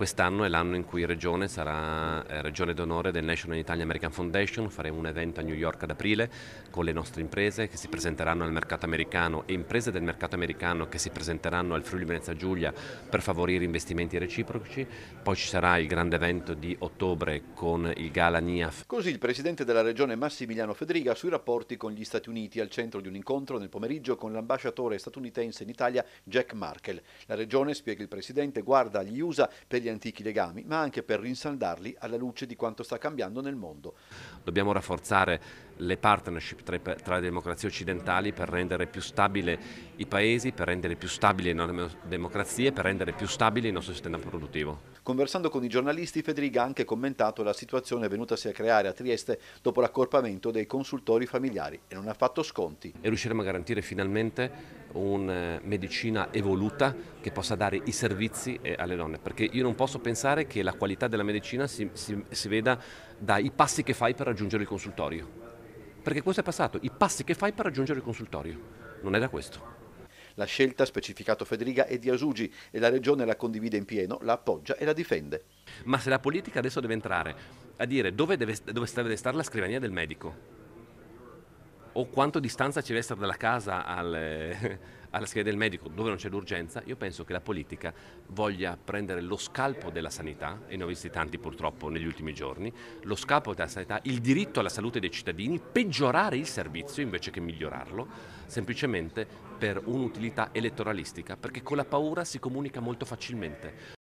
Quest'anno è l'anno in cui Regione sarà eh, Regione d'onore del National Italian American Foundation, faremo un evento a New York ad aprile con le nostre imprese che si presenteranno al mercato americano e imprese del mercato americano che si presenteranno al Friuli Venezia Giulia per favorire investimenti reciproci, poi ci sarà il grande evento di ottobre con il Gala NIAF. Così il Presidente della Regione Massimiliano Federica sui rapporti con gli Stati Uniti al centro di un incontro nel pomeriggio con l'ambasciatore statunitense in Italia Jack Markel. La Regione, spiega il Presidente, guarda gli USA per gli antichi legami, ma anche per rinsaldarli alla luce di quanto sta cambiando nel mondo. Dobbiamo rafforzare le partnership tra, tra le democrazie occidentali per rendere più stabile i paesi, per rendere più stabili le nostre democrazie, per rendere più stabile il nostro sistema produttivo. Conversando con i giornalisti, Federica ha anche commentato la situazione venutasi a creare a Trieste dopo l'accorpamento dei consultori familiari e non ha fatto sconti. E riusciremo a garantire finalmente una eh, medicina evoluta che possa dare i servizi eh, alle donne, perché io non posso pensare che la qualità della medicina si, si, si veda dai passi che fai per raggiungere il consultorio, perché questo è passato, i passi che fai per raggiungere il consultorio, non era questo. La scelta, specificato Federica, è di Asugi e la Regione la condivide in pieno, la appoggia e la difende. Ma se la politica adesso deve entrare a dire dove deve, dove deve stare la scrivania del medico, o quanto distanza ci deve essere dalla casa al, eh, alla scheda del medico dove non c'è l'urgenza, io penso che la politica voglia prendere lo scalpo della sanità, e ne ho visti tanti purtroppo negli ultimi giorni, lo scalpo della sanità, il diritto alla salute dei cittadini, peggiorare il servizio invece che migliorarlo, semplicemente per un'utilità elettoralistica, perché con la paura si comunica molto facilmente.